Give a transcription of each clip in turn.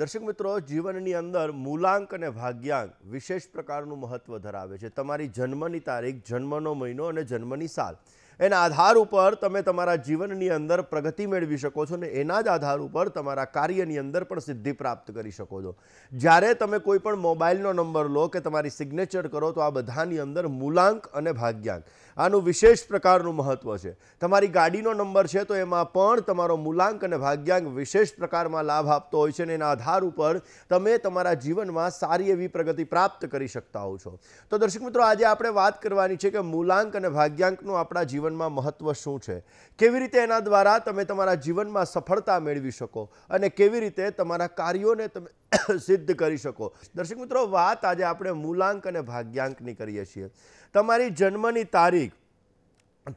દર્શક મિત્રો જીવનની અંદર મૂલાંક અને ભાગ્યાંક વિશેષ પ્રકારનું મહત્ત્વ ધરાવે છે તમારી જન્મની તારીખ જન્મનો મહિનો અને જન્મની સાલ એના આધાર ઉપર તમે તમારા જીવનની અંદર પ્રગતિ મેળવી શકો છો અને એના જ આધાર ઉપર તમારા કાર્યની અંદર પણ સિદ્ધિ પ્રાપ્ત કરી શકો છો જ્યારે તમે કોઈ પણ મોબાઈલનો નંબર લો કે તમારી સિગ્નેચર કરો તો આ બધાની અંદર મૂલાંક અને ભાગ્યાંક આનું વિશેષ પ્રકારનું મહત્ત્વ છે તમારી ગાડીનો નંબર છે તો એમાં પણ તમારો મૂલાંક અને ભાગ્યાંક વિશેષ પ્રકારમાં લાભ આપતો હોય છે અને એના આધાર ઉપર તમે તમારા જીવનમાં સારી એવી પ્રગતિ પ્રાપ્ત કરી શકતા હો છો તો દર્શક મિત્રો આજે આપણે વાત કરવાની છે કે મૂલાંક અને ભાગ્યાંકનું આપણા જીવનમાં મહત્ત્વ શું છે કેવી રીતે એના દ્વારા તમે તમારા જીવનમાં સફળતા મેળવી શકો અને કેવી રીતે તમારા કાર્યોને તમે સિદ્ધ કરી શકો દર્શક મિત્રો વાત આજે આપણે મૂલાંક અને ભાગ્યાંકની કરીએ છીએ તમારી જન્મની તારીખ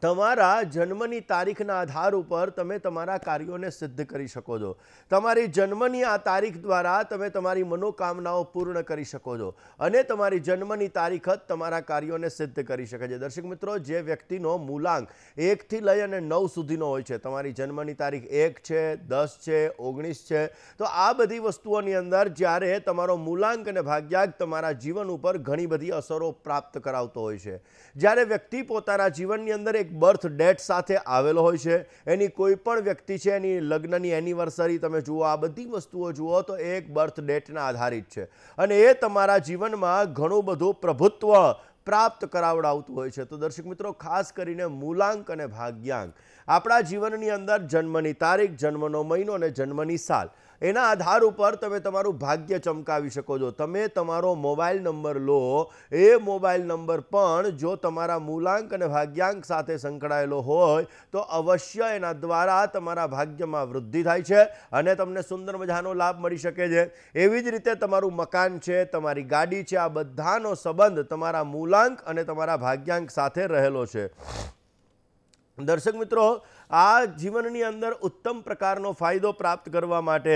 તમારા જન્મની તારીખના આધાર ઉપર તમે તમારા કાર્યોને સિદ્ધ કરી શકો છો તમારી જન્મની આ તારીખ દ્વારા તમે તમારી મનોકામનાઓ પૂર્ણ કરી શકો છો અને તમારી જન્મની તારીખ જ તમારા કાર્યોને સિદ્ધ કરી શકે છે દર્શક મિત્રો જે વ્યક્તિનો મૂલાંક એકથી લઈ અને નવ સુધીનો હોય છે તમારી જન્મની તારીખ એક છે દસ છે ઓગણીસ છે તો આ બધી વસ્તુઓની અંદર જ્યારે તમારો મૂલાંક અને ભાગ્યાંક તમારા જીવન ઉપર ઘણી બધી અસરો પ્રાપ્ત કરાવતો હોય છે જ્યારે વ્યક્તિ પોતાના જીવનની અંદર પણ એક બર્થ ડેટ સાથે આવેલો હોય છે એની કોઈ પણ વ્યક્તિ છે એની લગ્નની એનિવર્સરી તમે જુઓ આ બધી વસ્તુઓ જુઓ તો એક બર્થ ડેટના આધારિત છે અને એ તમારા જીવનમાં ઘણું બધું પ્રભુત્વ પ્રાપ્ત કરાવડાવતું હોય છે તો દર્શક મિત્રો ખાસ કરીને મૂલાંક અને ભાગ્યાંક આપણા જીવનની અંદર જન્મની તારીખ જન્મનો મહિનો અને જન્મની સાલ એના આધાર ઉપર તમે તમારું ભાગ્ય ચમકાવી શકો છો તમે તમારો મોબાઈલ નંબર લો એ મોબાઈલ નંબર પણ જો તમારા મૂલાંક અને ભાગ્યાંક સાથે સંકળાયેલો હોય તો અવશ્ય એના દ્વારા તમારા ભાગ્યમાં વૃદ્ધિ થાય છે અને તમને સુંદર મજાનો લાભ મળી શકે છે એવી જ રીતે તમારું મકાન છે તમારી ગાડી છે આ બધાનો સંબંધ તમારા મૂલાંક અને તમારા ભાગ્યાંક સાથે રહેલો છે દર્શક મિત્રો આ જીવનની અંદર ઉત્તમ પ્રકારનો ફાયદો પ્રાપ્ત કરવા માટે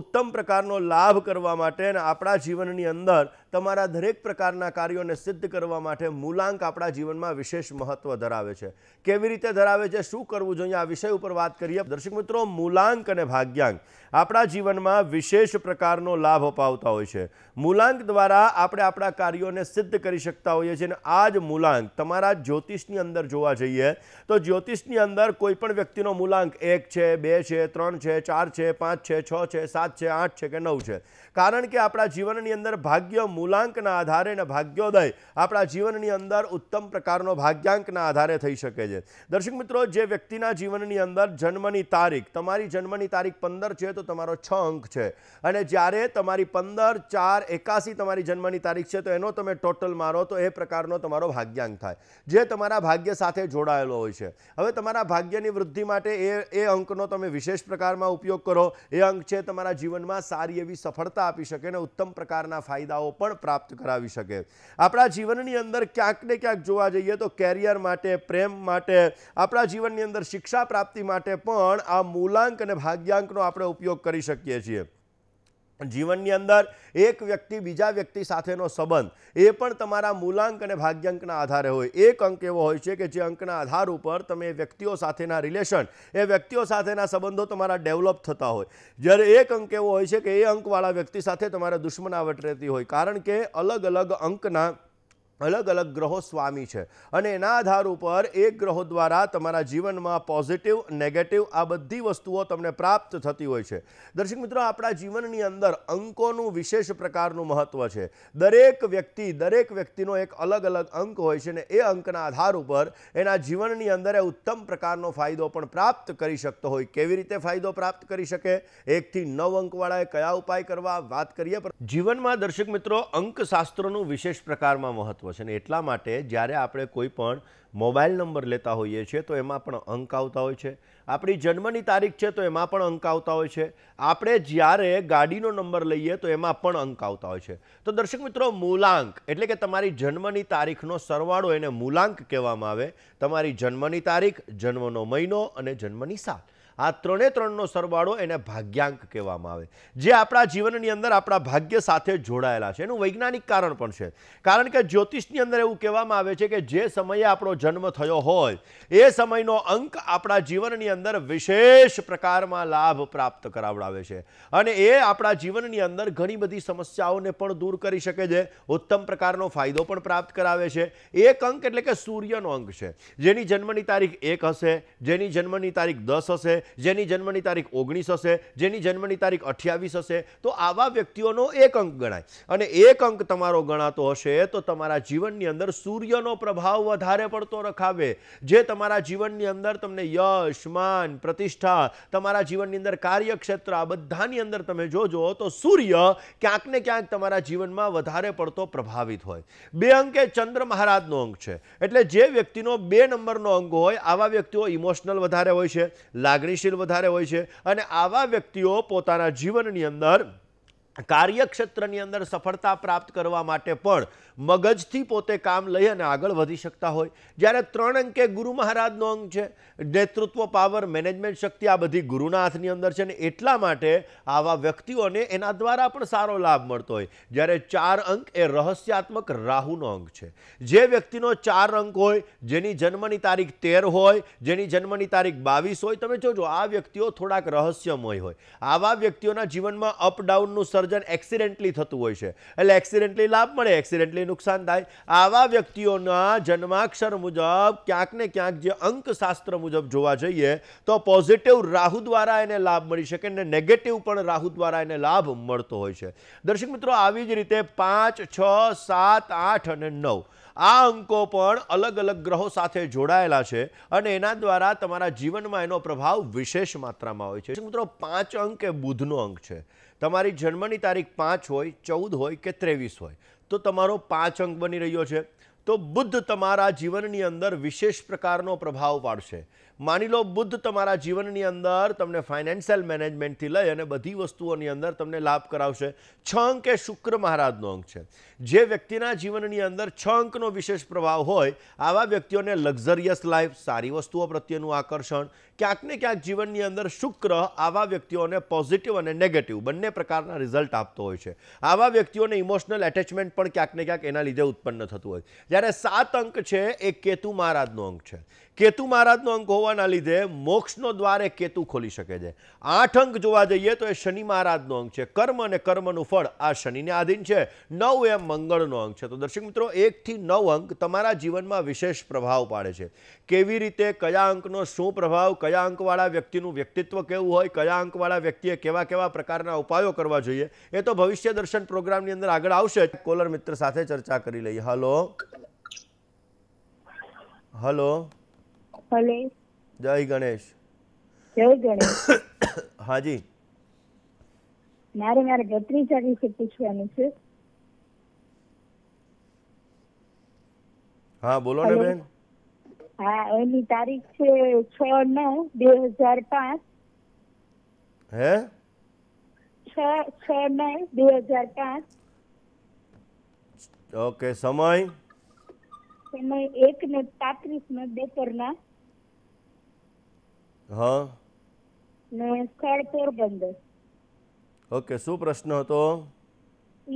ઉત્તમ પ્રકારનો લાભ કરવા માટે અને આપણા જીવનની અંદર તમારા દરેક પ્રકારના કાર્યોને સિદ્ધ કરવા માટે મૂલાંક આપણા જીવનમાં વિશેષ મહત્ત્વ ધરાવે છે કેવી રીતે ધરાવે છે શું કરવું જોઈએ આ વિષય ઉપર વાત કરીએ દર્શક મિત્રો મૂલાંક અને ભાગ્યાંક આપણા જીવનમાં વિશેષ પ્રકારનો લાભ અપાવતા હોય છે મૂલાંક દ્વારા આપણે આપણા કાર્યોને સિદ્ધ કરી શકતા હોઈએ છીએ અને આ જ મૂલાંક તમારા જ્યોતિષની અંદર જોવા જઈએ તો જ્યોતિષની અંદર કોઈ પણ પણ વ્યક્તિનો મૂલાંક એક છે બે છે ત્રણ છે ચાર છે પાંચ છે છ છે સાત છે આઠ છે કે નવ છે કારણ કે આપણા જીવનની અંદર ભાગ્ય મૂલાંકના આધારે અને ભાગ્યોદય આપણા જીવનની અંદર ઉત્તમ પ્રકારનો ભાગ્યાંકના આધારે થઈ શકે છે દર્શક મિત્રો જે વ્યક્તિના જીવનની અંદર જન્મની તારીખ તમારી જન્મની તારીખ પંદર છે તો તમારો છ અંક છે અને જ્યારે તમારી પંદર ચાર એકાસી તમારી જન્મની તારીખ છે તો એનો તમે ટોટલ મારો તો એ પ્રકારનો તમારો ભાગ્યાંક થાય જે તમારા ભાગ્ય સાથે જોડાયેલો હોય છે હવે તમારા ભાગ્યની વૃદ્ધિ માટે એ એ અંકનો તમે વિશેષ પ્રકારમાં ઉપયોગ કરો એ અંક છે તમારા જીવનમાં સારી એવી સફળતા સફળતા આપી શકે અને ઉત્તમ પ્રકારના ફાયદાઓ પણ પ્રાપ્ત કરાવી શકે આપણા જીવનની અંદર ક્યાંક ને ક્યાંક જોવા જઈએ તો કેરિયર માટે પ્રેમ માટે આપણા જીવનની અંદર શિક્ષા પ્રાપ્તિ માટે પણ આ મૂલાંક અને ભાગ્યાંકનો આપણે ઉપયોગ કરી શકીએ છીએ જીવનની અંદર એક વ્યક્તિ બીજા વ્યક્તિ સાથેનો સંબંધ એ પણ તમારા મૂલાંક અને ભાગ્યાંકના આધારે હોય એક અંક એવો હોય છે કે જે અંકના આધાર ઉપર તમે વ્યક્તિઓ સાથેના રિલેશન એ વ્યક્તિઓ સાથેના સંબંધો તમારા ડેવલપ થતા હોય જ્યારે એક અંક એવો હોય છે કે એ અંકવાળા વ્યક્તિ સાથે તમારે દુશ્મનાવટ રહેતી હોય કારણ કે અલગ અલગ અંકના અલગ અલગ ગ્રહો સ્વામી છે અને એના આધાર ઉપર એક ગ્રહો દ્વારા તમારા જીવનમાં પોઝિટિવ નેગેટિવ આ બધી વસ્તુઓ તમને પ્રાપ્ત થતી હોય છે દર્શક મિત્રો આપણા જીવનની અંદર અંકોનું વિશેષ પ્રકારનું મહત્ત્વ છે દરેક વ્યક્તિ દરેક વ્યક્તિનો એક અલગ અલગ અંક હોય છે અને એ અંકના આધાર ઉપર એના જીવનની અંદર એ ઉત્તમ પ્રકારનો ફાયદો પણ પ્રાપ્ત કરી શકતો હોય કેવી રીતે ફાયદો પ્રાપ્ત કરી શકે એકથી નવ અંકવાળાએ કયા ઉપાય કરવા વાત કરીએ પણ જીવનમાં દર્શક મિત્રો અંકશાસ્ત્રોનું વિશેષ પ્રકારમાં મહત્ત્વ છે અને એટલા માટે જ્યારે આપણે કોઈ પણ મોબાઈલ નંબર લેતા હોઈએ છીએ તો એમાં પણ અંક આવતા હોય છે આપણી જન્મની તારીખ છે તો એમાં પણ અંક આવતા હોય છે આપણે જ્યારે ગાડીનો નંબર લઈએ તો એમાં પણ અંક આવતા હોય છે તો દર્શક મિત્રો મૂલાંક એટલે કે તમારી જન્મની તારીખનો સરવાળો એને મૂલાંક કહેવામાં આવે તમારી જન્મની તારીખ જન્મનો મહિનો અને જન્મની સાત આ ત્રણે ત્રણનો સરવાળો એને ભાગ્યાંક કહેવામાં આવે જે આપણા જીવનની અંદર આપણા ભાગ્ય સાથે જોડાયેલા છે એનું વૈજ્ઞાનિક કારણ પણ છે કારણ કે જ્યોતિષની અંદર એવું કહેવામાં આવે છે કે જે સમયે આપણો જન્મ થયો હોય એ સમયનો અંક આપણા જીવનની અંદર વિશેષ પ્રકારમાં લાભ પ્રાપ્ત કરાવડાવે છે અને એ આપણા જીવનની અંદર ઘણી બધી સમસ્યાઓને પણ દૂર કરી શકે છે ઉત્તમ પ્રકારનો ફાયદો પણ પ્રાપ્ત કરાવે છે એક અંક એટલે કે સૂર્યનો અંક છે જેની જન્મની તારીખ એક હશે જેની જન્મની તારીખ દસ હશે જેની જન્મની તારીખ ઓગણીસ હશે જેની જન્મની તારીખ અઠ્યાવીસ હશે તો આવા વ્યક્તિઓનો એક અંક ગણાય અને એક અંક તમારો ગણાતો હશે તો તમારા જીવનની અંદર સૂર્યનો પ્રભાવ વધારે પડતો રખાવે જે તમારા જીવનની અંદર તમને યશ માન પ્રતિષ્ઠા તમારા જીવનની અંદર કાર્યક્ષેત્ર આ બધાની અંદર તમે જોજો તો સૂર્ય ક્યાંક ને ક્યાંક તમારા જીવનમાં વધારે પડતો પ્રભાવિત હોય બે અંકે ચંદ્ર મહારાજનો અંક છે એટલે જે વ્યક્તિનો બે નંબરનો અંક હોય આવા વ્યક્તિઓ ઇમોશનલ વધારે હોય છે લાગણી કાર્યશીલ વધારે હોય છે અને આવા વ્યક્તિઓ પોતાના જીવનની અંદર કાર્યક્ષેત્રની અંદર સફળતા પ્રાપ્ત કરવા માટે પણ મગજથી પોતે કામ લઈ અને આગળ વધી શકતા હોય જ્યારે ત્રણ અંકે ગુરુ મહારાજનો અંક છે નેતૃત્વ પાવર મેનેજમેન્ટ શક્તિ આ બધી ગુરુના હાથની અંદર છે ને એટલા માટે આવા વ્યક્તિઓને એના દ્વારા પણ સારો લાભ મળતો હોય જ્યારે ચાર અંક એ રહસ્યાત્મક રાહુનો અંક છે જે વ્યક્તિનો ચાર અંક હોય જેની જન્મની તારીખ તેર હોય જેની જન્મની તારીખ બાવીસ હોય તમે જોજો આ વ્યક્તિઓ થોડાક રહસ્યમય હોય આવા વ્યક્તિઓના જીવનમાં અપડાઉનનું સર સર્જન એક્સિડેન્ટલી થતું હોય છે એટલે એક્સિડેન્ટલી લાભ મળે એક્સિડેન્ટલી નુકસાન થાય આવા વ્યક્તિઓના જન્માક્ષર મુજબ ક્યાંક ને ક્યાંક જે અંકશાસ્ત્ર મુજબ જોવા જઈએ તો પોઝિટિવ રાહુ દ્વારા એને લાભ મળી શકે ને નેગેટિવ પણ રાહુ દ્વારા એને લાભ મળતો હોય છે દર્શક મિત્રો આવી જ રીતે પાંચ છ સાત આઠ અને નવ આ અંકો પણ અલગ અલગ ગ્રહો સાથે જોડાયેલા છે અને એના દ્વારા તમારા જીવનમાં એનો પ્રભાવ વિશેષ માત્રામાં હોય છે મિત્રો પાંચ અંક એ બુધનો અંક છે તમારી જન્મની તારીખ પાંચ હોય ચૌદ હોય કે ત્રેવીસ હોય તો તમારો પાંચ અંક બની રહ્યો છે તો બુદ્ધ તમારા જીવનની અંદર વિશેષ પ્રકારનો પ્રભાવ પાડશે માની લો બુદ્ધ તમારા જીવનની અંદર તમને ફાઇનાન્શિયલ મેનેજમેન્ટથી લઈ અને બધી વસ્તુઓની અંદર તમને લાભ કરાવશે છ અંક એ શુક્ર મહારાજનો અંક છે જે વ્યક્તિના જીવનની અંદર છ અંકનો વિશેષ પ્રભાવ હોય આવા વ્યક્તિઓને લક્ઝરિયસ લાઈફ સારી વસ્તુઓ પ્રત્યેનું આકર્ષણ ક્યાંક ને ક્યાંક જીવનની અંદર શુક્ર આવા વ્યક્તિઓને પોઝિટિવ અને નેગેટિવ બંને પ્રકારના રિઝલ્ટ આપતો હોય છે આવા વ્યક્તિઓને ઇમોશનલ એટેચમેન્ટ પણ ક્યાંક ને ક્યાંક એના લીધે ઉત્પન્ન થતું હોય જ્યારે સાત અંક છે એ કેતુ મહારાજનો અંક છે કેતુ મહારાજનો અંક હોવાના લીધે મોક્ષનો દ્વારે કેતુ ખોલી શકે છે આઠ અંક જોવા જઈએ તો એ શનિ મહારાજનો અંક છે કર્મ અને કર્મનું ફળ આ શનિને આધીન છે નવ એ મંગળનો અંક છે તો દર્શક મિત્રો એકથી નવ અંક તમારા જીવનમાં વિશેષ પ્રભાવ પાડે છે કેવી રીતે કયા અંકનો શું પ્રભાવ કયા અંકવાળા વ્યક્તિનું વ્યક્તિત્વ કેવું હોય કયા અંકવાળા વ્યક્તિએ કેવા કેવા પ્રકારના ઉપાયો કરવા જોઈએ એ તો ભવિષ્ય દર્શન પ્રોગ્રામની અંદર આગળ આવશે કોલર મિત્ર સાથે ચર્ચા કરી લઈએ હલો હલો હલે જય ગણેશ જય ગણેશ હાજી મારે મારા ભત્રીજા વિશે પૂછવાનું છે હા બોલો ને બેન હા એની તારીખ છે છ નવ બે હજાર પાંચ હે છ છ નવ બે હજાર પાંચ ઓકે સમય સમય એક ને પાંત્રીસ ને બપોરના હા ને પોરબંદર ઓકે શું પ્રશ્ન હતો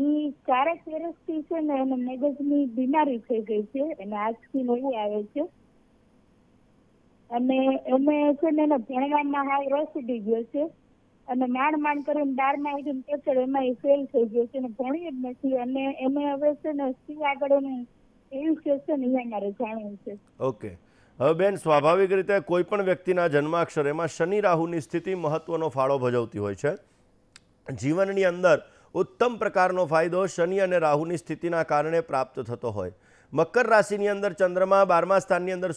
ઈ ચારેક વર્ષથી છે ને એને મગજની બીમારી થઈ ગઈ છે અને આજથી નવું આવે છે અને એમે છે ને એને ભણવામાં હાવ રસ ઉડી ગયો છે અને માંડ માંડ કરીને બારમાં આવીને પેપર એમાં એ ફેલ થઈ ગયો છે અને ભણી જ નથી અને એમે હવે છે ને શું આગળ એનું એવી સ્ટેશન અહીંયા મારે જાણવું છે ઓકે હવે બેન સ્વાભાવિક રીતે કોઈ પણ વ્યક્તિના જન્માક્ષર એમાં શનિ રાહુની સ્થિતિ મહત્ત્વનો ફાળો ભજવતી હોય છે જીવનની અંદર ઉત્તમ પ્રકારનો ફાયદો શનિ અને રાહુની સ્થિતિના કારણે પ્રાપ્ત થતો હોય મકર રાશિની અંદર ચંદ્રમાં બારમા સ્થાનની અંદર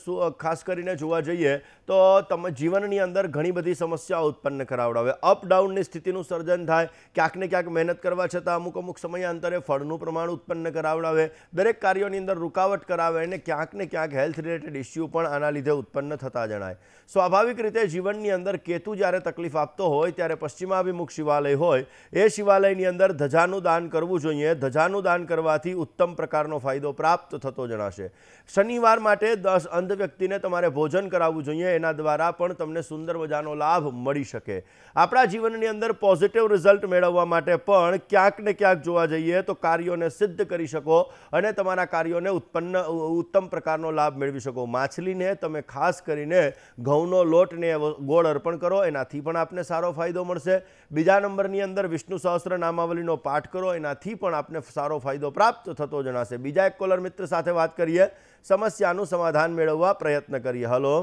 ખાસ કરીને જોવા જઈએ તો તમે જીવનની અંદર ઘણી બધી સમસ્યાઓ ઉત્પન્ન કરાવડાવે અપડાઉનની સ્થિતિનું સર્જન થાય ક્યાંક ને ક્યાંક મહેનત કરવા છતાં અમુક અમુક સમયાંતરે ફળનું પ્રમાણ ઉત્પન્ન કરાવડાવે દરેક કાર્યોની અંદર રૂકાવટ કરાવે અને ક્યાંક ને ક્યાંક હેલ્થ રિલેટેડ ઇસ્યુ પણ આના લીધે ઉત્પન્ન થતા જણાય સ્વાભાવિક રીતે જીવનની અંદર કેતુ જ્યારે તકલીફ આપતો હોય ત્યારે પશ્ચિમાભિમુખ શિવાલય હોય એ શિવાલયની અંદર ધજાનું દાન કરવું જોઈએ ધજાનું દાન કરવાથી ઉત્તમ પ્રકારનો ફાયદો પ્રાપ્ત થતો જણાશે શનિવાર માટે દસ અંધ વ્યક્તિને તમારે ભોજન કરાવવું જોઈએ એના દ્વારા પણ તમને સુંદર મજાનો લાભ મળી શકે આપણા જીવનની અંદર પોઝિટિવ રિઝલ્ટ મેળવવા માટે પણ ક્યાંક ને ક્યાંક જોવા જઈએ તો કાર્યોને સિદ્ધ કરી શકો અને તમારા કાર્યોને ઉત્પન્ન ઉત્તમ પ્રકારનો લાભ મેળવી શકો માછલીને તમે ખાસ કરીને ઘઉંનો લોટને ગોળ અર્પણ કરો એનાથી પણ આપને સારો ફાયદો મળશે બીજા નંબરની અંદર વિષ્ણુ સહસ્ત્ર નામાવલીનો પાઠ કરો એનાથી પણ આપને સારો ફાયદો પ્રાપ્ત થતો જણાશે બીજા એક કોલર મિત્ર સાથે વાત કરીએ સમસ્યાનું સમાધાન મેળવવા પ્રયત્ન કરીએ હલો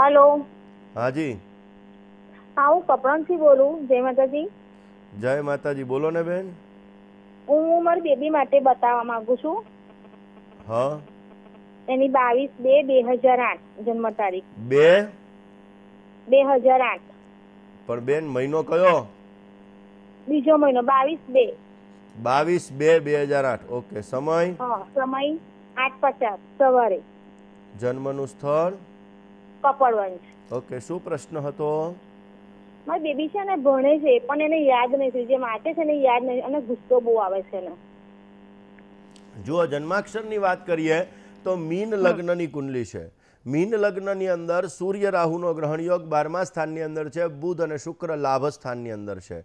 હલો હાજી હા હું કપરાણથી બોલું જય માતાજી જય માતાજી બોલો ને બેન હું મારી બેબી માટે બતાવવા માંગુ છું હા એની બાવીસ બે બે હજાર આઠ જન્મ તારીખ બે બે હજાર આઠ પણ બેન મહિનો કયો બીજો મહિનો બાવીસ બે બાવીસ બે બે હજાર આઠ ઓકે સમય સમય આઠ પચાસ સવારે જન્મનું સ્થળ કપડવંશ ઓકે શું પ્રશ્ન હતો મારી બેબી છે ને ભણે છે પણ એને યાદ નથી જે માટે છે ને યાદ નથી અને ગુસ્સો બહુ આવે છે ને જુઓ જન્માક્ષરની વાત કરીએ તો મીન લગ્નની કુંડલી છે મીન લગ્નની અંદર સૂર્ય રાહુ નો ગ્રહણ યોગ બારમા સ્થાન ની અંદર છે બુધ અને શુક્ર લાભ સ્થાન ની અંદર છે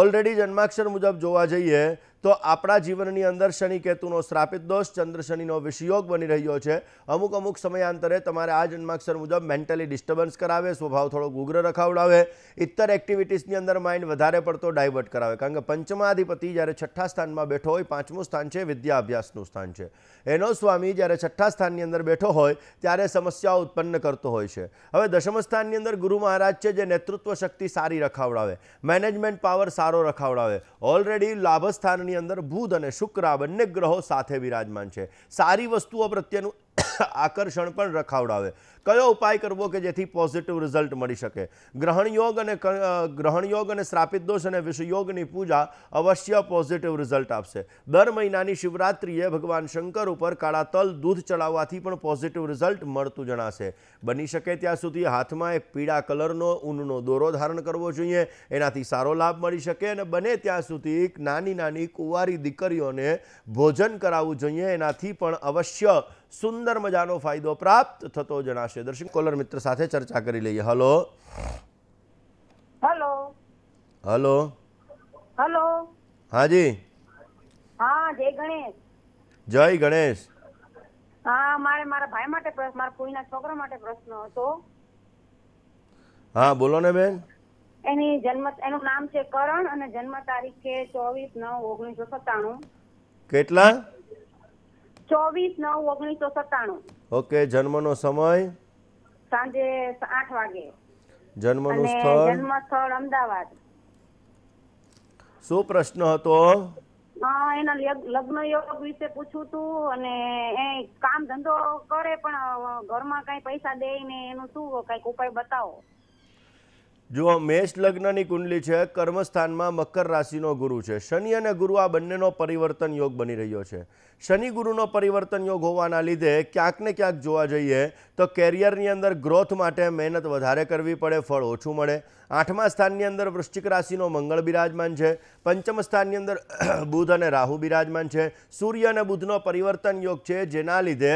ઓલરેડી જન્માક્ષર મુજબ જોવા જઈએ તો આપણા જીવનની અંદર શનિ કેતુનો શ્રાપિત દોષ ચંદ્ર શનિનો વિષયોગ બની રહ્યો છે અમુક અમુક સમયાંતરે તમારે આ જન્માક્ષર મુજબ મેન્ટલી ડિસ્ટર્બન્સ કરાવે સ્વભાવ થોડોક ઉગ્ર રખાવડાવે ઇતર એક્ટિવિટીસની અંદર માઇન્ડ વધારે પડતો ડાયવર્ટ કરાવે કારણ કે પંચમાધિપતિ જ્યારે છઠ્ઠા સ્થાનમાં બેઠો હોય પાંચમું સ્થાન છે વિદ્યા અભ્યાસનું સ્થાન છે એનો સ્વામી જ્યારે છઠ્ઠા સ્થાનની અંદર બેઠો હોય ત્યારે સમસ્યાઓ ઉત્પન્ન કરતો હોય છે હવે દશમ સ્થાનની અંદર ગુરુ મહારાજ છે જે નેતૃત્વ શક્તિ સારી રખાવડાવે મેનેજમેન્ટ પાવર સારો રખાવડાવે ઓલરેડી લાભસ્થાનની કુંડળીની અંદર બુધ અને શુક્ર આ બંને ગ્રહો સાથે વિરાજમાન છે સારી વસ્તુઓ પ્રત્યેનું આકર્ષણ પણ રખાવડાવે કયો ઉપાય કરવો કે જેથી પોઝિટિવ રિઝલ્ટ મળી શકે ગ્રહણ યોગ અને ગ્રહણ યોગ અને શ્રાપિત દોષ અને વિષયોગની પૂજા અવશ્ય પોઝિટિવ રિઝલ્ટ આપશે દર મહિનાની શિવરાત્રિએ ભગવાન શંકર ઉપર કાળા તલ દૂધ ચડાવવાથી પણ પોઝિટિવ રિઝલ્ટ મળતું જણાશે બની શકે ત્યાં સુધી હાથમાં એક પીળા કલરનો ઊનનો દોરો ધારણ કરવો જોઈએ એનાથી સારો લાભ મળી શકે અને બને ત્યાં સુધી નાની નાની કુંવારી દીકરીઓને ભોજન કરાવવું જોઈએ એનાથી પણ અવશ્ય સુંદર મજાનો ફાયદો પ્રાપ્ત થતો જણાશે જોડાશે દર્શક કોલર મિત્ર સાથે ચર્ચા કરી લઈએ હલો હલો હલો હલો હાજી હા જય ગણેશ જય ગણેશ હા મારે મારા ભાઈ માટે પ્રશ્ન મારા કોઈના છોકરા માટે પ્રશ્ન હતો હા બોલો ને બેન એની જન્મ એનું નામ છે કરણ અને જન્મ તારીખ છે ચોવીસ નવ ઓગણીસો સત્તાણું કેટલા ચોવીસ નવ ઓગણીસો સત્તાણું ઓકે જન્મનો સમય સાંજે આઠ વાગે જન્મનું સ્થળ જન્મ સ્થળ અમદાવાદ શું પ્રશ્ન હતો એના લગ્ન યોગ વિશે પૂછું તું અને એ કામ ધંધો કરે પણ ઘરમાં કઈ પૈસા દે ને એનું શું કઈક ઉપાય બતાવો જુઓ મેષ લગ્નની કુંડલી છે કર્મસ્થાનમાં મકર રાશિનો ગુરુ છે શનિ અને ગુરુ આ બંનેનો પરિવર્તન યોગ બની રહ્યો છે શનિ ગુરુનો પરિવર્તન યોગ હોવાના લીધે ક્યાંક ને ક્યાંક જોવા જઈએ તો કેરિયરની અંદર ગ્રોથ માટે મહેનત વધારે કરવી પડે ફળ ઓછું મળે આઠમા સ્થાનની અંદર વૃશ્ચિક રાશિનો મંગળ બિરાજમાન છે પંચમ સ્થાનની અંદર બુધ અને રાહુ બિરાજમાન છે સૂર્ય અને બુધનો પરિવર્તન યોગ છે જેના લીધે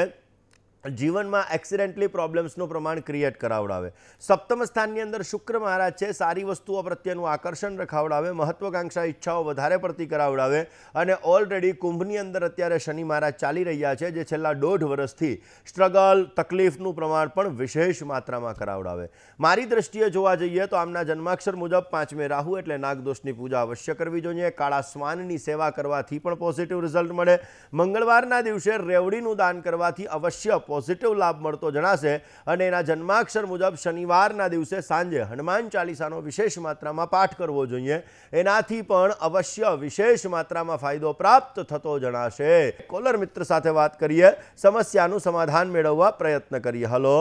જીવનમાં એક્સિડેન્ટલી પ્રોબ્લેમ્સનું પ્રમાણ ક્રિએટ કરાવડાવે સપ્તમ સ્થાનની અંદર શુક્ર મહારાજ છે સારી વસ્તુઓ પ્રત્યેનું આકર્ષણ રખાવડાવે મહત્વકાંક્ષા ઈચ્છાઓ વધારે પડતી કરાવડાવે અને ઓલરેડી કુંભની અંદર અત્યારે શનિ મહારાજ ચાલી રહ્યા છે જે છેલ્લા દોઢ વર્ષથી સ્ટ્રગલ તકલીફનું પ્રમાણ પણ વિશેષ માત્રામાં કરાવડાવે મારી દૃષ્ટિએ જોવા જઈએ તો આમના જન્માક્ષર મુજબ પાંચમે રાહુ એટલે નાગદોષની પૂજા અવશ્ય કરવી જોઈએ કાળા શ્વાનની સેવા કરવાથી પણ પોઝિટિવ રિઝલ્ટ મળે મંગળવારના દિવસે રેવડીનું દાન કરવાથી અવશ્ય પોઝિટિવ લાભ મળતો જણાશે અને એના જન્માક્ષર મુજબ શનિવારના દિવસે સાંજે હનુમાન ચાલીસાનો વિશેષ માત્રામાં પાઠ કરવો જોઈએ એનાથી પણ અવશ્ય વિશેષ માત્રામાં ફાયદો પ્રાપ્ત થતો જણાશે કોલર મિત્ર સાથે વાત કરીએ સમસ્યાનું સમાધાન મેળવવા પ્રયત્ન કરીએ હલો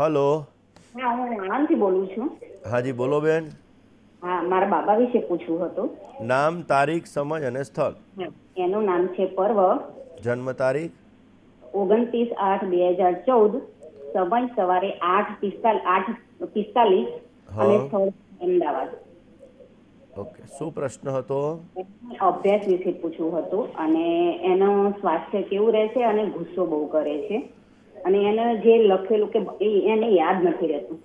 હલો છું હાજી બોલો બેન મારા બાબા વિશે પૂછવું હતું નામ તારીખ સમય અને સ્થળ એનું નામ છે પર્વ જન્મ તારીખ ઓગણત્રીસ આઠ બે હજાર ચૌદ સમય સવારે આઠ આઠ પિસ્તાલીસ અને સ્થળ અમદાવાદ ઓકે શું પ્રશ્ન હતો અભ્યાસ વિશે પૂછવું હતું અને એનો સ્વાસ્થ્ય કેવું રહેશે અને ગુસ્સો બહુ કરે છે અને એને જે લખેલું કે એને યાદ નથી રહેતું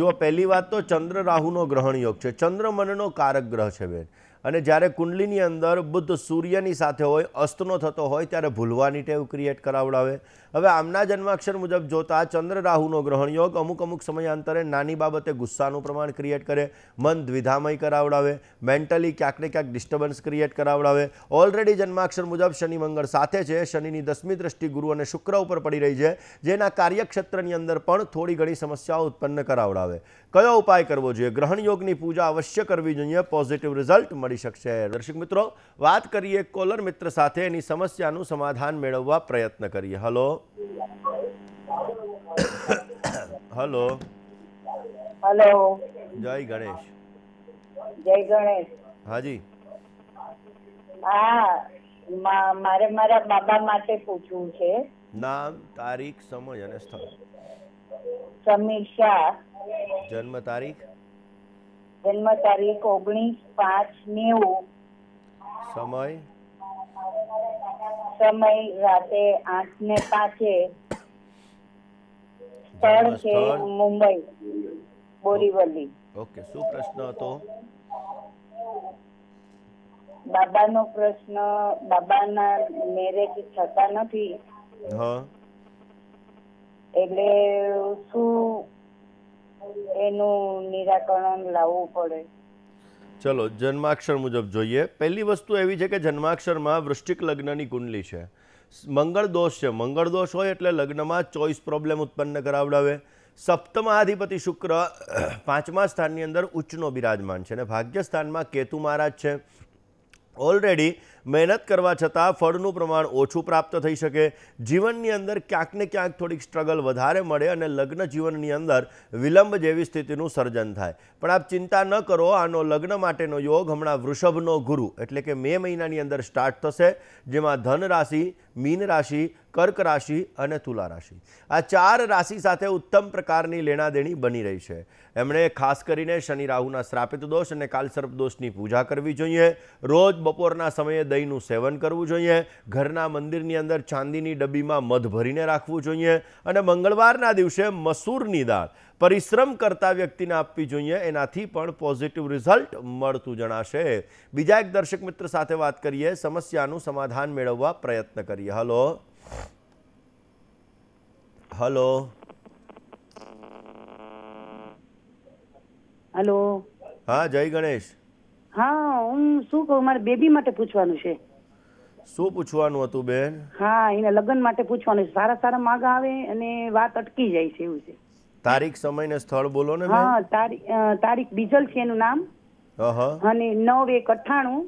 જો પહેલી વાત તો ચંદ્ર રાહુનો ગ્રહણ યોગ છે ચંદ્ર મનનો કારક ગ્રહ છે બેન અને જ્યારે કુંડલીની અંદર બુદ્ધ સૂર્યની સાથે હોય અસ્તનો થતો હોય ત્યારે ભૂલવાની ટેવ ક્રિએટ કરાવડાવે હવે આમના જન્માક્ષર મુજબ જોતા ચંદ્ર રાહુનો ગ્રહણ યોગ અમુક અમુક સમયાંતરે નાની બાબતે ગુસ્સાનું પ્રમાણ ક્રિએટ કરે મન દ્વિધામય કરાવડાવે મેન્ટલી ક્યાંક ને ક્યાંક ડિસ્ટર્બન્સ ક્રિએટ કરાવડાવે ઓલરેડી જન્માક્ષર મુજબ શનિ મંગળ સાથે છે શનિની દસમી દ્રષ્ટિ ગુરુ અને શુક્ર ઉપર પડી રહી છે જેના કાર્યક્ષેત્રની અંદર પણ થોડી ઘણી સમસ્યાઓ ઉત્પન્ન કરાવડાવે કયો ઉપાય કરવો જોઈએ ગ્રહણ યોગની પૂજા અવશ્ય કરવી જોઈએ પોઝિટિવ રિઝલ્ટ મળી શકશે દર્શક મિત્રો વાત કરીએ કોલર મિત્ર સાથે એની સમસ્યાનું સમાધાન મેળવવા પ્રયત્ન કરીએ હલો હલો હલો જય ગણેશ જય ગણેશ હાજી હા મારે મારા બાબા માટે પૂછવું છે નામ તારીખ સમય અને સ્થળ સમીક્ષા જન્મ તારીખ જન્મ તારીખ ઓગણીસ પાંચ નેવું સમય સમય રાતે આઠ ને પાંચે સ્થળ છે મુંબઈ બોરીવલી ઓકે શું પ્રશ્ન હતો બાબાનો પ્રશ્ન બાબાના મેરેજ થતા નથી એટલે શું એનું નિરાકરણ લાવવું પડે ચલો જન્માક્ષર મુજબ જોઈએ પહેલી વસ્તુ એવી છે કે જન્માક્ષરમાં વૃષ્ટિક લગ્નની કુંડલી છે મંગળ દોષ છે મંગળ દોષ હોય એટલે લગ્નમાં ચોઈસ પ્રોબ્લેમ ઉત્પન્ન કરાવડાવે સપ્તમાધિપતિ શુક્ર પાંચમા સ્થાનની અંદર ઉચ્ચનો બિરાજમાન છે અને ભાગ્યસ્થાનમાં કેતુ મહારાજ છે ઓલરેડી મહેનત કરવા છતાં ફળનું પ્રમાણ ઓછું પ્રાપ્ત થઈ શકે જીવનની અંદર ક્યાંક ને ક્યાંક થોડીક સ્ટ્રગલ વધારે મળે અને લગ્ન જીવનની અંદર વિલંબ જેવી સ્થિતિનું સર્જન થાય પણ આપ ચિંતા ન કરો આનો લગ્ન માટેનો યોગ હમણાં વૃષભનો ગુરુ એટલે કે મે મહિનાની અંદર સ્ટાર્ટ થશે જેમાં ધન રાશિ મીન રાશિ કર્ક રાશિ અને તુલા રાશિ આ ચાર રાશિ સાથે ઉત્તમ પ્રકારની લેણાદેણી બની રહી છે એમણે ખાસ કરીને શનિ રાહુના શ્રાપિત દોષ અને કાલસર્પ દોષની પૂજા કરવી જોઈએ રોજ બપોરના સમયે દહીંનું સેવન કરવું જોઈએ ઘરના મંદિરની અંદર ચાંદીની ડબ્બીમાં મધ ભરીને રાખવું જોઈએ અને મંગળવારના દિવસે મસૂરની દાળ પરિશ્રમ કરતા વ્યક્તિને આપવી જોઈએ એનાથી પણ પોઝિટિવ રિઝલ્ટ મળતું જણાશે બીજા એક દર્શક મિત્ર સાથે વાત કરીએ સમસ્યાનું સમાધાન મેળવવા પ્રયત્ન કરીએ હલો હલો હલો હા જય ગણેશ હા હું શું કહું મારે બેબી માટે પૂછવાનું છે શું પૂછવાનું હતું બેન હા એને લગ્ન માટે પૂછવાનું છે સારા સારા માગ આવે અને વાત અટકી જાય છે એવું છે તારીખ સમય ને સ્થળ બોલો ને હા તારીખ બીજલ છે એનું નામ અને નવ એક અઠાણું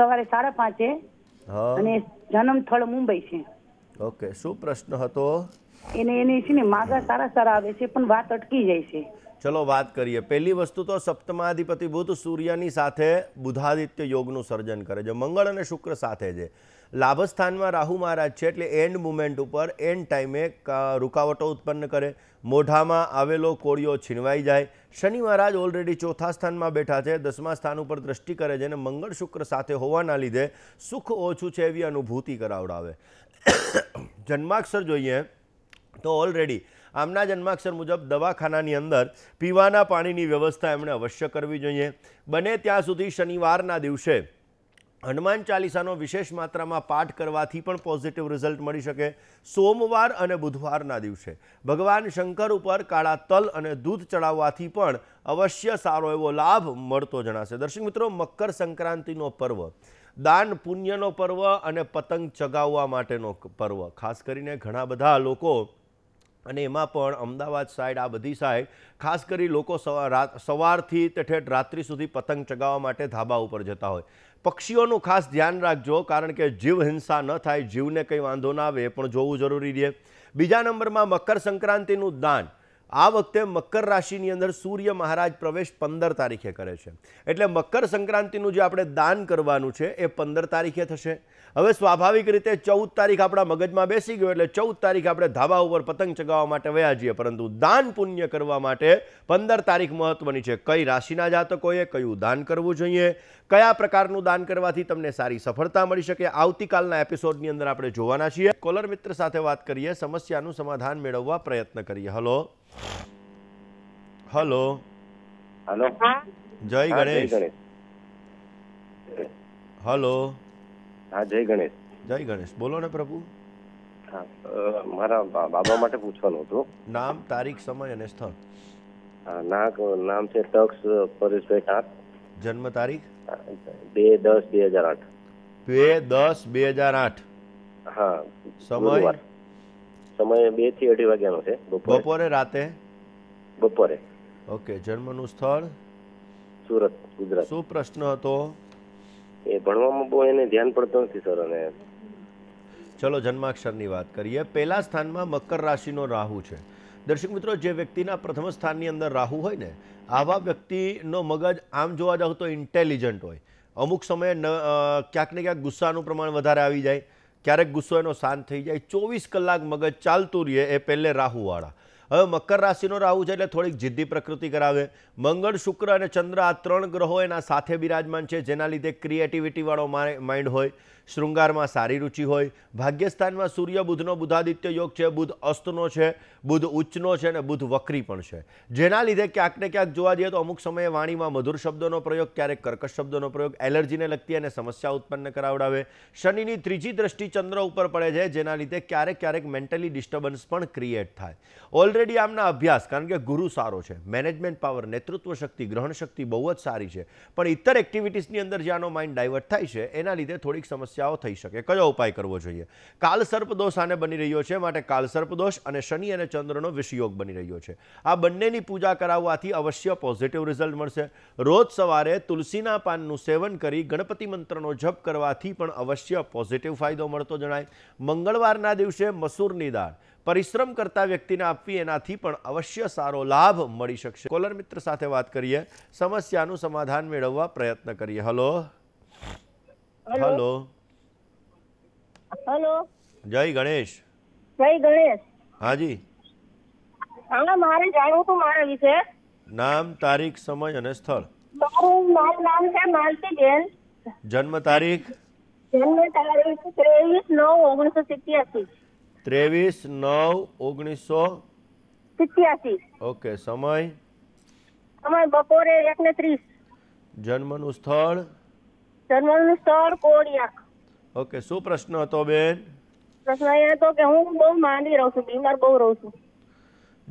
સવારે સાડા પાંચે અને જન્મ સ્થળ મુંબઈ છે ઓકે શું પ્રશ્ન હતો એને એને છે ને માગા સારા સારા આવે છે પણ વાત અટકી જાય છે ચલો વાત કરીએ પહેલી વસ્તુ તો સપ્તમાધિપતિ બુધ સૂર્યની સાથે બુધાદિત્ય યોગનું સર્જન કરે છે મંગળ અને શુક્ર સાથે છે લાભ સ્થાનમાં રાહુ મહારાજ છે એટલે એન્ડ મુમેન્ટ ઉપર એન્ડ ટાઈમે રૂકાવટો ઉત્પન્ન કરે મોઢામાં આવેલો કોળિયો છીનવાઈ જાય શનિ મહારાજ ઓલરેડી ચોથા સ્થાનમાં બેઠા છે દસમા સ્થાન ઉપર દ્રષ્ટિ કરે છે અને મંગળ શુક્ર સાથે હોવાના લીધે સુખ ઓછું છે એવી અનુભૂતિ કરાવડાવે જન્માક્ષર જોઈએ તો ઓલરેડી આમના જન્માક્ષર મુજબ દવાખાનાની અંદર પીવાના પાણીની વ્યવસ્થા એમણે અવશ્ય કરવી જોઈએ બને ત્યાં સુધી શનિવારના દિવસે હનુમાન ચાલીસાનો વિશેષ માત્રામાં પાઠ કરવાથી પણ પોઝિટિવ રિઝલ્ટ મળી શકે સોમવાર અને બુધવારના દિવસે ભગવાન શંકર ઉપર કાળા તલ અને દૂધ ચડાવવાથી પણ અવશ્ય સારો એવો લાભ મળતો જણાશે દર્શક મિત્રો મકર સંક્રાંતિનો પર્વ દાન પુણ્યનો પર્વ અને પતંગ ચગાવવા માટેનો પર્વ ખાસ કરીને ઘણા બધા લોકો અને એમાં પણ અમદાવાદ સાઈડ આ બધી સાઈડ ખાસ કરી લોકો સવારથી તેઠેઠ ઠેઠ રાત્રિ સુધી પતંગ ચગાવવા માટે ધાબા ઉપર જતા હોય પક્ષીઓનું ખાસ ધ્યાન રાખજો કારણ કે જીવ હિંસા ન થાય જીવને કંઈ વાંધો ના આવે પણ જોવું જરૂરી છે બીજા નંબરમાં મકર સંક્રાંતિનું દાન આ વખતે મકર રાશિની અંદર સૂર્ય મહારાજ પ્રવેશ પંદર તારીખે કરે છે એટલે મકર સંક્રાંતિનું જે આપણે દાન કરવાનું છે એ પંદર તારીખે થશે હવે સ્વાભાવિક રીતે ચૌદ તારીખ આપણા મગજમાં બેસી ગયો એટલે ચૌદ તારીખ આપણે ધાબા ઉપર પતંગ ચગાવવા માટે વયા જઈએ પરંતુ દાન પુણ્ય કરવા માટે પંદર તારીખ મહત્વની છે કઈ રાશિના જાતકોએ કયું દાન કરવું જોઈએ કયા પ્રકારનું દાન કરવાથી તમને સારી સફળતા મળી શકે આવતીકાલના એપિસોડની અંદર આપણે જોવાના છીએ કોલર મિત્ર સાથે વાત કરીએ સમસ્યાનું સમાધાન મેળવવા પ્રયત્ન કરીએ હલો હલો હલો જય ગણેશ હલો હા જય ગણેશ જય ગણેશ બોલો ને પ્રભુ મારા બાબા માટે પૂછવાનું હતું નામ તારીખ સમય અને સ્થળ નાક નામ છે તક્ષ પરેશભાઈ ઠાક જન્મ તારીખ બે દસ બે હજાર આઠ બે દસ બે હજાર આઠ હા સમય સમય બે થી અઢી વાગ્યાનો છે બપોરે રાતે બપોરે ઓકે જન્મનું સ્થળ સુરત ગુજરાત શું પ્રશ્ન હતો એ ભણવામાં બહુ એને ધ્યાન પડતો નથી સર અને ચલો જન્માક્ષરની વાત કરીએ પહેલા સ્થાનમાં મકર રાશિનો રાહુ છે દર્શક મિત્રો જે વ્યક્તિના પ્રથમ સ્થાનની અંદર રાહુ હોય ને આવા વ્યક્તિનો મગજ આમ જોવા જાવ તો ઇન્ટેલિજન્ટ હોય અમુક સમયે ક્યાંક ને ક્યાંક ગુસ્સાનું પ્રમાણ વધારે આવી જાય ક્યારેક ગુસ્સો એનો શાંત થઈ જાય ચોવીસ કલાક મગજ ચાલતું રહે એ પહેલે રાહુવાળા હવે મકર રાશિનો રાહુ છે એટલે થોડીક જિદ્દી પ્રકૃતિ કરાવે મંગળ શુક્ર અને ચંદ્ર આ ત્રણ ગ્રહો એના સાથે બિરાજમાન છે જેના લીધે ક્રિએટિવિટીવાળો માઇન્ડ હોય શૃંગારમાં સારી રુચિ હોય ભાગ્યસ્થાનમાં સૂર્ય બુધનો બુધાદિત્ય યોગ છે બુધ અસ્તનો છે બુધ ઉચ્ચનો છે અને બુધ વક્રી પણ છે જેના લીધે ક્યાંક ને ક્યાંક જોવા જઈએ તો અમુક સમયે વાણીમાં મધુર શબ્દોનો પ્રયોગ ક્યારેક કર્કશ શબ્દોનો પ્રયોગ એલર્જીને લગતી અને સમસ્યા ઉત્પન્ન કરાવડાવે શનિની ત્રીજી દ્રષ્ટિ ચંદ્ર ઉપર પડે છે જેના લીધે ક્યારેક ક્યારેક મેન્ટલી ડિસ્ટર્બન્સ પણ ક્રિએટ થાય ઓલરેડી આમના અભ્યાસ કારણ કે ગુરુ સારો છે મેનેજમેન્ટ પાવર નેતૃત્વ શક્તિ ગ્રહણ શક્તિ બહુ જ સારી છે પણ ઇતર એક્ટિવિટીઝની અંદર જે આનો માઇન્ડ ડાયવર્ટ થાય છે એના લીધે થોડીક સમસ્યા સમસ્યાઓ થઈ શકે કયો ઉપાય કરવો જોઈએ કાલસર્પ દોષ આને બની રહ્યો છે માટે કાલસર્પ દોષ અને શનિ અને ચંદ્રનો વિષયોગ બની રહ્યો છે આ બંનેની પૂજા કરાવવાથી અવશ્ય પોઝિટિવ રિઝલ્ટ મળશે રોજ સવારે તુલસીના પાનનું સેવન કરી ગણપતિ મંત્રનો જપ કરવાથી પણ અવશ્ય પોઝિટિવ ફાયદો મળતો જણાય મંગળવારના દિવસે મસૂરની દાળ પરિશ્રમ કરતા વ્યક્તિને આપવી એનાથી પણ અવશ્ય સારો લાભ મળી શકશે કોલર મિત્ર સાથે વાત કરીએ સમસ્યાનું સમાધાન મેળવવા પ્રયત્ન કરીએ હલો હલો હેલો જય ગણેશ જય ગણેશ હાજી હા મારે જાણવું હતું મારા વિશે નામ તારીખ સમય અને સ્થળ મારું મારું નામ છે માલતી બેન જન્મ તારીખ જન્મ તારીખ ત્રેવીસ નવ ઓગણીસો સિત્યાસી ત્રેવીસ નવ ઓગણીસો સિત્યાસી ઓકે સમય સમય બપોરે એક ને ત્રીસ જન્મનું સ્થળ જન્મનું સ્થળ કોડિયા ઓકે શું પ્રશ્ન હતો બેન પ્રશ્ન એ હતો કે હું બહુ માંદી રહું છું બીમાર બહુ રહું છું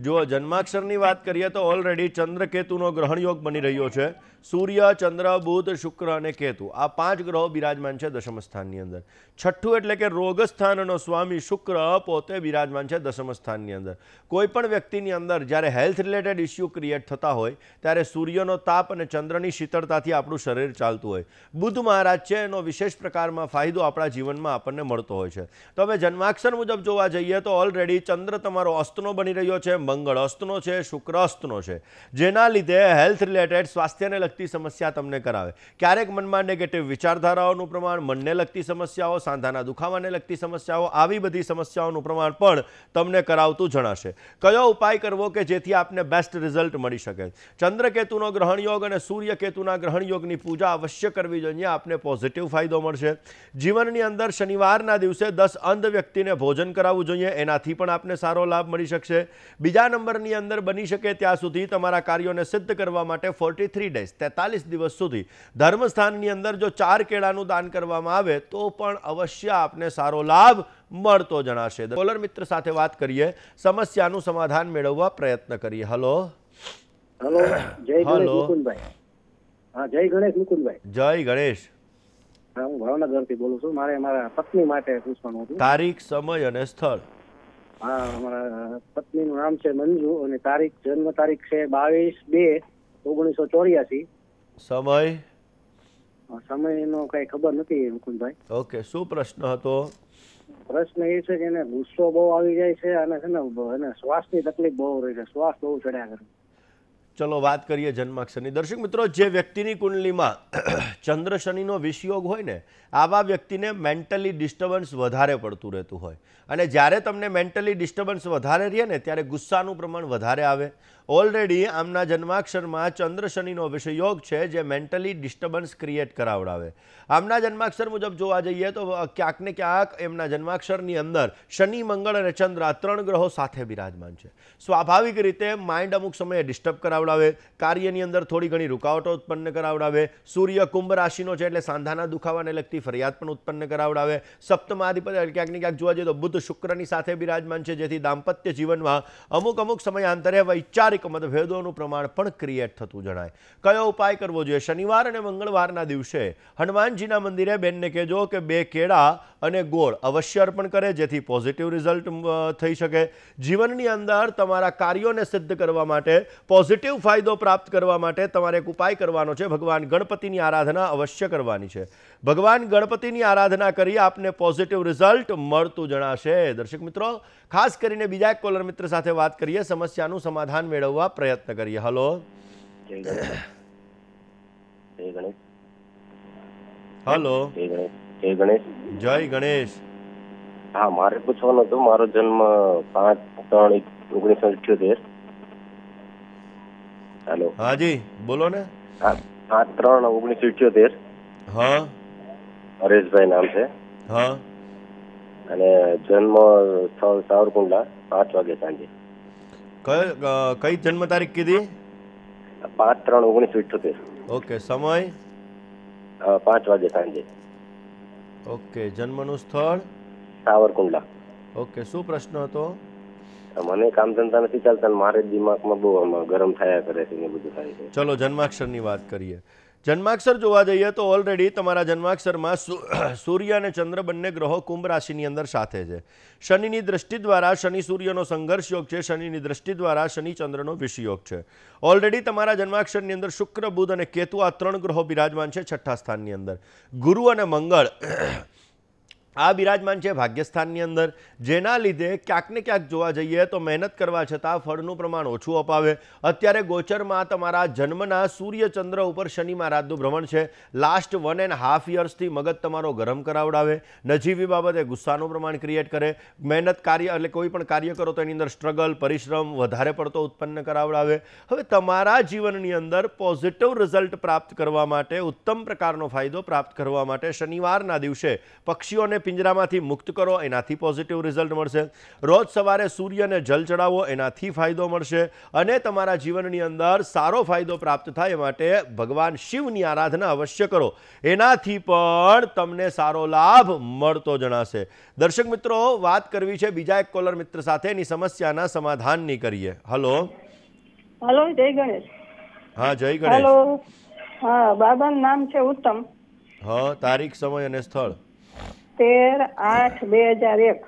જો જન્માક્ષરની વાત કરીએ તો ઓલરેડી ચંદ્રકેતુનો ગ્રહણ યોગ બની રહ્યો છે સૂર્ય ચંદ્ર બુધ શુક્ર અને કેતુ આ પાંચ ગ્રહો બિરાજમાન છે દશમ સ્થાનની અંદર છઠ્ઠું એટલે કે રોગસ્થાનનો સ્વામી શુક્ર પોતે બિરાજમાન છે દશમ સ્થાનની અંદર કોઈ પણ વ્યક્તિની અંદર જ્યારે હેલ્થ રિલેટેડ ઇસ્યુ ક્રિએટ થતા હોય ત્યારે સૂર્યનો તાપ અને ચંદ્રની શીતળતાથી આપણું શરીર ચાલતું હોય બુધ મહારાજ છે એનો વિશેષ પ્રકારમાં ફાયદો આપણા જીવનમાં આપણને મળતો હોય છે તો હવે જન્માક્ષર મુજબ જોવા જઈએ તો ઓલરેડી ચંદ્ર તમારો અસ્તનો બની રહ્યો છે મંગળ અસ્તનો છે શુક્ર અસ્તનો છે જેના લીધે હેલ્થ રિલેટેડ સ્વાસ્થ્યને લગતી સમસ્યા તમને કરાવે ક્યારેક મનમાં નેગેટિવ વિચારધારાઓનું પ્રમાણ મનને લગતી સમસ્યાઓ સાંધાના દુખાવાને લગતી સમસ્યાઓ આવી બધી સમસ્યાઓનું પ્રમાણ પણ તમને કરાવતું જણાશે કયો ઉપાય કરવો કે જેથી આપને બેસ્ટ રિઝલ્ટ મળી શકે ચંદ્રકેતુનો ગ્રહણયોગ અને સૂર્યકેતુના ગ્રહણયોગની પૂજા અવશ્ય કરવી જોઈએ આપને પોઝિટિવ ફાયદો મળશે જીવનની અંદર શનિવારના દિવસે દસ અંધ વ્યક્તિને ભોજન કરાવવું જોઈએ એનાથી પણ આપને સારો લાભ મળી શકશે બીજા નંબરની અંદર બની શકે ત્યાં સુધી તમારા કાર્યોને સિદ્ધ કરવા માટે ફોર્ટી થ્રી ડેઝ તેતાલીસ દિવસ સુધી ધર્મસ્થાનની અંદર જો ચાર કેળાનું દાન કરવામાં આવે તો પણ અવશ્ય આપને સારો લાભ મળતો જણાશે બોલર મિત્ર સાથે વાત કરીએ સમસ્યાનું સમાધાન મેળવવા પ્રયત્ન કરીએ હલો હલો જય ગણેશ મુકુંદભાઈ જય ગણેશ મુકુંદભાઈ જય ગણેશ બોલું છું મારે મારા પત્ની માટે પૂછવાનું હતું તારીખ સમય અને સ્થળ હા પત્ની નું નામ છે મંજુ અને તારીખ જન્મ તારીખ છે બાવીસ બે ઓગણીસો ચોર્યાસી સમય સમયનો કઈ ખબર નથી મુકુંદભાઈ ઓકે શું પ્રશ્ન હતો પ્રશ્ન એ છે કે એને ગુસ્સો બહુ આવી જાય છે અને છે ને શ્વાસની તકલીફ બહુ રહી છે શ્વાસ બહુ ચડ્યા કરે ચલો વાત કરીએ જન્માક્ષરની દર્શક મિત્રો જે વ્યક્તિની કુંડલીમાં ચંદ્ર શનિનો વિષયોગ હોય ને આવા વ્યક્તિને મેન્ટલી ડિસ્ટર્બન્સ વધારે પડતું રહેતું હોય અને જ્યારે તમને મેન્ટલી ડિસ્ટર્બન્સ વધારે રહે ને ત્યારે ગુસ્સાનું પ્રમાણ વધારે આવે ઓલરેડી આમના જન્માક્ષર માં ચંદ્ર શનિ નો વિશે યોગ છે જે મેન્ટલી ડિસ્ટર્બન્સ ક્રિએટ કરાવડાવે આમના જન્માક્ષર મુબ જોવા જોઈએ તો ક્યાંક ને ક્યાંક એમના જન્માક્ષર ની અંદર શનિ મંગળ અને ચંદ્ર આ ત્રણ ગ્રહો સાથે બિરાજમાન છે સ્વાભાવિક રીતે માઇન્ડ અમુક સમયે ડિસ્ટર્બ કરાવડાવે કાર્યની અંદર થોડી ઘણી રુકાવટો ઉત્પન્ન કરાવડાવે સૂર્ય કુંભ રાશિ નો છે એટલે સાંધાના દુખાવાને લગતી ફરિયાદ પણ ઉત્પન્ન કરાવડાવે સપ્તમાധിപ એટલે ક્યાંક ને ક્યાંક જોવા જોઈએ તો બુધ શુક્ર ની સાથે બિરાજમાન છે જેથી દાંપત્ય જીવન માં અમુક અમુક સમયે અંતર એ વૈચારિક અનેક મતભેદોનું પ્રમાણ પણ ક્રિએટ થતું જણાય કયો ઉપાય કરવો જોઈએ શનિવાર અને મંગળવારના દિવસે હનુમાનજીના મંદિરે બેનને કહેજો કે બે કેળા અને ગોળ અવશ્ય અર્પણ કરે જેથી પોઝિટિવ રિઝલ્ટ થઈ શકે જીવનની અંદર તમારા કાર્યોને સિદ્ધ કરવા માટે પોઝિટિવ ફાયદો પ્રાપ્ત કરવા માટે તમારે એક ઉપાય કરવાનો છે ભગવાન ગણપતિની આરાધના અવશ્ય કરવાની છે ભગવાન ગણપતિની આરાધના કરી આપને પોઝિટિવ રિઝલ્ટ મળતું જણાશે દર્શક મિત્રો ખાસ કરીને બીજા એક કોલર મિત્ર સાથે વાત કરીએ સમસ્યાનું સમાધાન મેળવવા પ્રયત્ન કરીએ હલો હલો જય ગણેશ જય ગણેશ હા મારે પૂછવાનું હતું મારો જન્મ પાંચ ત્રણ ઓગણીસો ઇઠ્યોતેર હાલો હાજી બોલો ને પાંચ ત્રણ ઓગણીસો ઇઠ્યોતેર હા હરેશભાઈ નામ છે હા અને જન્મ સ્થળ સાવરકુંડલા પાંચ વાગે સાંજે કઈ જન્મ તારીખ કીધી પાંચ ત્રણ ઓગણીસો ઇઠ્યોતેર ઓકે સમય પાંચ વાગે સાંજે ઓકે જન્મનું સ્થળ સાવરકુંડલા ઓકે શું પ્રશ્ન હતો મને કામ ધંધા નથી ચાલતા મારે દિમાગમાં બહુ ગરમ થયા કરે છે ને બધું થાય છે ચલો જન્માક્ષરની વાત કરીએ જન્માક્ષર જોવા જઈએ તો ઓલરેડી તમારા જન્માક્ષરમાં સૂર્ય અને ચંદ્ર બંને ગ્રહો કુંભ રાશિની અંદર સાથે છે શનિની દ્રષ્ટિ દ્વારા શનિ સૂર્યનો સંઘર્ષ યોગ છે શનિની દ્રષ્ટિ દ્વારા શનિ ચંદ્રનો વિષયોગ છે ઓલરેડી તમારા જન્માક્ષરની અંદર શુક્ર બુધ અને કેતુ આ ત્રણ ગ્રહો બિરાજમાન છે છઠ્ઠા સ્થાનની અંદર ગુરુ અને મંગળ આ બિરાજમાન છે ભાગ્યસ્થાનની અંદર જેના લીધે ક્યાંકને ક્યાંક જોવા જઈએ તો મહેનત કરવા છતાં ફળનું પ્રમાણ ઓછું અપાવે અત્યારે ગોચરમાં તમારા જન્મના સૂર્યચંદ્ર ઉપર શનિ મહારાજનું ભ્રમણ છે લાસ્ટ વન એન્ડ હાફ યર્સથી મગજ તમારો ગરમ કરાવડાવે નજીવી બાબતે ગુસ્સાનું પ્રમાણ ક્રિએટ કરે મહેનત કાર્ય એટલે કોઈ પણ કાર્ય કરો તો એની અંદર સ્ટ્રગલ પરિશ્રમ વધારે પડતો ઉત્પન્ન કરાવડાવે હવે તમારા જીવનની અંદર પોઝિટિવ રિઝલ્ટ પ્રાપ્ત કરવા માટે ઉત્તમ પ્રકારનો ફાયદો પ્રાપ્ત કરવા માટે શનિવારના દિવસે પક્ષીઓને પિંજરામાંથી મુક્ત કરો એનાથી પોઝિટિવ રિઝલ્ટ મળશે રોજ સવારે સૂર્યને જલ ચડાવો એનાથી ફાયદો મળશે અને તમારા જીવનની અંદર સારો ફાયદો પ્રાપ્ત થાય માટે ભગવાન શિવની આરાધના અવશ્ય કરો એનાથી પણ તમને સારો લાભ મળતો જણાશે દર્શક મિત્રો વાત કરવી છે બીજા એક કોલર મિત્ર સાથે એની સમસ્યાના સમાધાનની કરીએ હલો હલો જય ગણેશ હા જય ગણેશ હેલો હા બાબાનું નામ છે ઉત્તમ હા તારીખ સમય અને સ્થળ તેર આઠ બે હજાર એક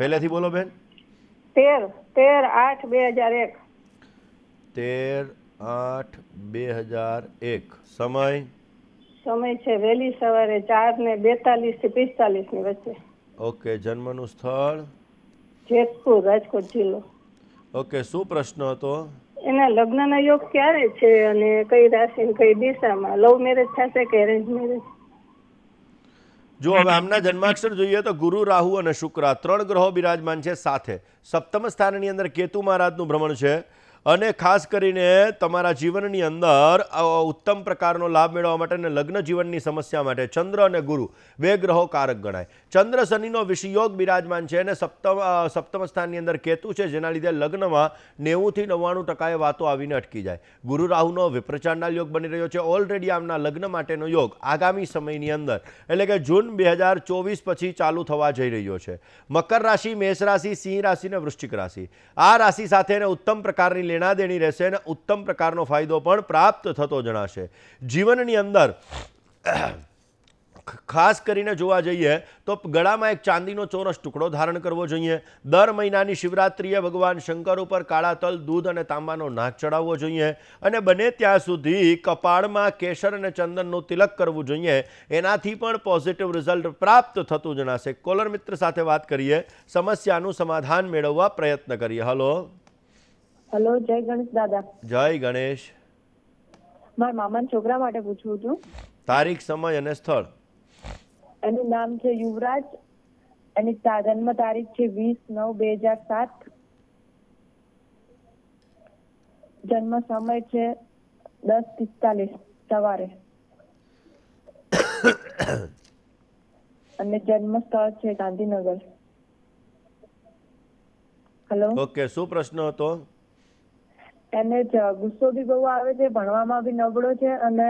પહેલેથી બોલો બેન તેર તેર આઠ બે હજાર એક તેર આઠ બે હજાર એક સમય સમય છે વહેલી સવારે ચાર ને બેતાલીસ થી પિસ્તાલીસ ની વચ્ચે ઓકે જન્મનું સ્થળ જેતપુર રાજકોટ જિલ્લો ઓકે શું પ્રશ્ન હતો એના લગ્નના યોગ ક્યારે છે અને કઈ રાશિ કઈ દિશામાં લવ મેરેજ થશે કે એરેન્જ મેરેજ જો હવે આમના જન્માક્ષર જોઈએ તો ગુરુ રાહુ અને શુક્ર ત્રણ ગ્રહો બિરાજમાન છે સાથે સપ્તમ સ્થાનની અંદર કેતુ મહારાજનું ભ્રમણ છે અને ખાસ કરીને તમારા જીવનની અંદર ઉત્તમ પ્રકારનો લાભ મેળવવા માટે અને લગ્ન જીવનની સમસ્યા માટે ચંદ્ર અને ગુરુ બે ગ્રહો કારક ગણાય ચંદ્ર શનિનો વિષયોગ બિરાજમાન છે અને સપ્તમ સપ્તમ સ્થાનની અંદર કેતુ છે જેના લીધે લગ્નમાં નેવુંથી નવ્વાણું ટકાએ વાતો આવીને અટકી જાય ગુરુ રાહુનો વિપ્રચારના યોગ બની રહ્યો છે ઓલરેડી આમના લગ્ન માટેનો યોગ આગામી સમયની અંદર એટલે કે જૂન બે પછી ચાલુ થવા જઈ રહ્યો છે મકર રાશિ મેષ રાશિ સિંહ રાશિ અને વૃશ્ચિક રાશિ આ રાશિ સાથે ઉત્તમ પ્રકારની દેણી રહેશે અને ઉત્તમ પ્રકારનો ફાયદો પણ પ્રાપ્ત થતો જણાશે જીવનની અંદર ખાસ કરીને જોવા જઈએ તો ગળામાં એક ચાંદીનો ચોરસ ટુકડો ધારણ કરવો જોઈએ દર મહિનાની શિવરાત્રિએ ભગવાન શંકર ઉપર કાળા તલ દૂધ અને તાંબાનો નાક ચડાવવો જોઈએ અને બને ત્યાં સુધી કપાળમાં કેસર અને ચંદનનું તિલક કરવું જોઈએ એનાથી પણ પોઝિટિવ રિઝલ્ટ પ્રાપ્ત થતું જણાશે કોલર મિત્ર સાથે વાત કરીએ સમસ્યાનું સમાધાન મેળવવા પ્રયત્ન કરીએ હલો હેલો જય ગણેશ દાદા જય ગણેશ મારા મામાના છોકરા માટે પૂછવું હતું તારીખ સમય અને સ્થળ એનું નામ છે યુવરાજ એની જન્મ તારીખ છે વીસ નવ બે હજાર સાત જન્મ સમય છે દસ પિસ્તાલીસ સવારે અને જન્મ સ્થળ છે ગાંધીનગર હેલો ઓકે શું પ્રશ્ન હતો એને ગુસ્સો બી બહુ આવે છે ભણવામાં બી નબળો છે અને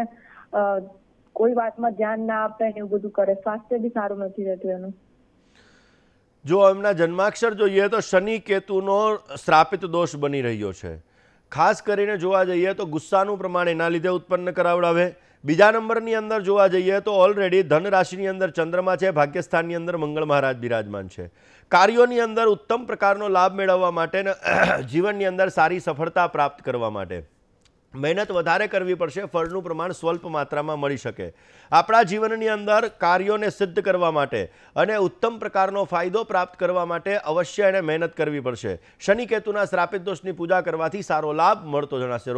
કોઈ વાતમાં ધ્યાન ના આપે ને એવું બધું કરે સ્વાસ્થ્ય બી સારું નથી રહેતું એનું જો એમના જન્માક્ષર જોઈએ તો શનિ કેતુનો શ્રાપિત દોષ બની રહ્યો છે ખાસ કરીને જોવા જઈએ તો ગુસ્સાનું પ્રમાણ એના લીધે ઉત્પન્ન કરાવડાવે બીજા નંબરની અંદર જોવા જઈએ તો ઓલરેડી ધનરાશિની અંદર ચંદ્રમા છે ભાગ્યસ્થાનની અંદર મંગળ મહારાજ બિરાજમાન છે કાર્યોની અંદર ઉત્તમ પ્રકારનો લાભ મેળવવા માટે જીવનની અંદર સારી સફળતા પ્રાપ્ત કરવા માટે મહેનત વધારે કરવી પડશે ફળનું પ્રમાણ સ્વલ્પ માત્રામાં મળી શકે આપણા જીવનની અંદર કાર્યોને સિદ્ધ કરવા માટે અને ઉત્તમ પ્રકારનો ફાયદો પ્રાપ્ત કરવા માટે અવશ્ય એણે મહેનત કરવી પડશે શનિકેતુના શ્રાપિત દોષની પૂજા કરવાથી સારો લાભ મળતો જણાશે